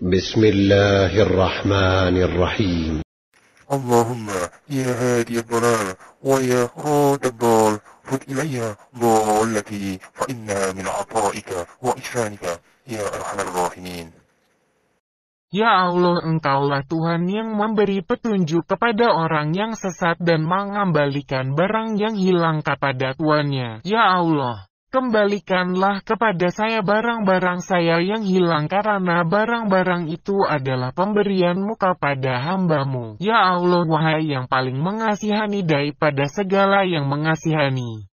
بسم الله الرحمن الرحيم اللهم يا هادي الضلال ويا خاد الضال خذ إلي ضالتي فإنها من عطائك وإحسانك يا أرحم الراحمين Ya Allah, Engkaulah Tuhan yang memberi petunjuk kepada orang yang sesat dan mengembalikan barang yang hilang kepada tuannya. Ya Allah, Kembalikanlah kepada saya barang-barang saya yang hilang karena barang-barang itu adalah pemberianmu kepada hambamu. Ya Allah wahai yang paling mengasihani daripada segala yang mengasihani.